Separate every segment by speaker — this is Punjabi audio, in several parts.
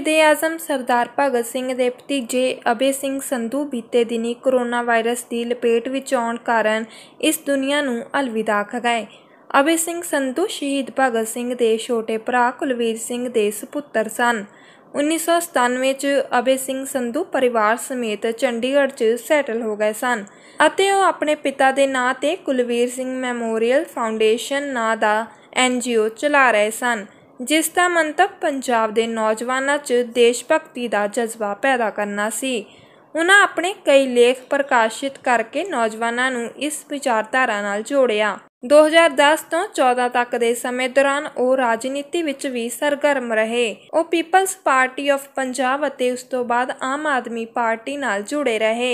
Speaker 1: ਸ਼ਹੀਦ ਆਜ਼ਮ ਸਰਦਾਰ ਭਗਤ ਸਿੰਘ ਦੇ ਭਤੀਜੇ ਅਬੇ ਸਿੰਘ ਸੰਧੂ ਬੀਤੇ ਦਿਨੀ ਕੋਰੋਨਾ ਵਾਇਰਸ ਦੀ ਲਪੇਟ ਵਿੱਚ ਆਉਣ ਕਾਰਨ ਇਸ ਦੁਨੀਆ ਨੂੰ ਅਲਵਿਦਾ ਕਹ ਗਏ ਅਬੇ ਸਿੰਘ ਸੰਧੂ ਸ਼ਹੀਦ ਭਗਤ ਸਿੰਘ ਦੇ ਛੋਟੇ ਭਰਾ ਕੁਲਵੀਰ ਸਿੰਘ ਦੇ ਸੁਪੁੱਤਰ ਸਨ 1997 ਚ ਅਬੇ ਸਿੰਘ ਸੰਧੂ ਪਰਿਵਾਰ ਸਮੇਤ ਚੰਡੀਗੜ੍ਹ 'ਚ ਸੈਟਲ ਹੋ ਗਏ ਸਨ ਅਤੇ ਉਹ ਆਪਣੇ ਪਿਤਾ ਦੇ ਨਾਂ ਤੇ ਕੁਲਵੀਰ ਸਿੰਘ ਮੈਮੋਰੀਅਲ ਫਾਊਂਡੇਸ਼ਨ ਨਾਂ ਦਾ ਐਨਜੀਓ ਚਲਾ ਰਹੇ ਸਨ ਜਿਸ ਦਾ ਮੰਤਵ ਪੰਜਾਬ ਦੇ ਨੌਜਵਾਨਾਂ 'ਚ ਦੇਸ਼ ਭਗਤੀ ਦਾ ਜਜ਼ਬਾ ਪੈਦਾ ਕਰਨਾ ਸੀ ਉਹਨਾਂ ਆਪਣੇ ਕਈ ਲੇਖ ਪ੍ਰਕਾਸ਼ਿਤ ਕਰਕੇ ਨੌਜਵਾਨਾਂ ਨੂੰ ਇਸ ਵਿਚਾਰਧਾਰਾ ਨਾਲ ਜੋੜਿਆ 2010 ਤੋਂ 14 ਤੱਕ ਦੇ ਸਮੇਂ ਦੌਰਾਨ ਉਹ ਰਾਜਨੀਤੀ ਵਿੱਚ ਵੀ ਸਰਗਰਮ ਰਹੇ ਉਹ ਪੀਪਲਸ ਪਾਰਟੀ ਆਫ ਪੰਜਾਬ ਅਤੇ ਉਸ ਤੋਂ ਬਾਅਦ ਆਮ ਆਦਮੀ ਪਾਰਟੀ ਨਾਲ ਜੁੜੇ ਰਹੇ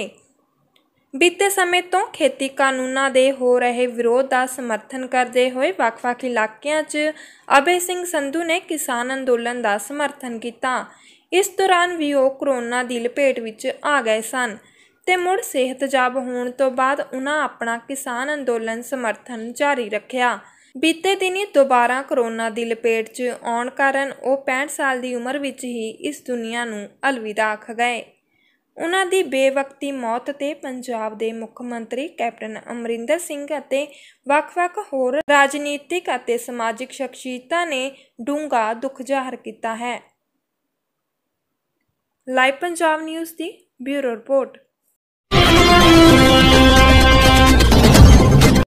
Speaker 1: ਬੀਤੇ ਸਮੇਂ ਤੋਂ ਖੇਤੀ ਕਾਨੂੰਨਾਂ ਦੇ ਹੋ ਰਹੇ ਵਿਰੋਧ ਦਾ ਸਮਰਥਨ ਕਰਦੇ ਹੋਏ ਵੱਖ-ਵੱਖ ਇਲਾਕਿਆਂ 'ਚ ਅਬੇ ਸਿੰਘ ਸੰਧੂ ਨੇ ਕਿਸਾਨ ਅੰਦੋਲਨ ਦਾ ਸਮਰਥਨ ਕੀਤਾ ਇਸ ਦੌਰਾਨ ਵੀ ਉਹ ਕਰੋਨਾ ਦੀ ਲਪੇਟ ਵਿੱਚ ਆ ਗਏ ਸਨ ਤੇ ਮੁੜ ਸਿਹਤਯਾਬ ਹੋਣ ਤੋਂ ਬਾਅਦ ਉਹਨਾਂ ਆਪਣਾ ਕਿਸਾਨ ਅੰਦੋਲਨ ਸਮਰਥਨ ਜਾਰੀ ਰੱਖਿਆ ਬੀਤੇ ਦਿਨੀ ਦੁਬਾਰਾ ਕਰੋਨਾ ਦੀ ਲਪੇਟ 'ਚ ਆਉਣ ਕਾਰਨ ਉਹ 65 ਸਾਲ ਦੀ ਉਮਰ ਵਿੱਚ ਹੀ ਇਸ ਦੁਨੀਆ ਨੂੰ ਅਲਵਿਦਾ ਆਖ ਗਏ ਉਹਨਾਂ ਦੀ ਬੇਵਕਤੀ ਮੌਤ 'ਤੇ ਪੰਜਾਬ ਦੇ ਮੁੱਖ ਮੰਤਰੀ ਕੈਪਟਨ ਅਮਰਿੰਦਰ ਸਿੰਘ ਅਤੇ ਵੱਖ-ਵੱਖ ਹੋਰ ਰਾਜਨੀਤਿਕ ਅਤੇ ਸਮਾਜਿਕ ਸ਼ਖਸੀਅਤਾਂ ਨੇ ਡੂੰਘਾ ਦੁੱਖ ਜ਼ਾਹਰ ਕੀਤਾ ਹੈ। ਲਾਈਵ ਪੰਜਾਬ ਨਿਊਜ਼ ਦੀ ਬਿਊਰੋ ਰਿਪੋਰਟ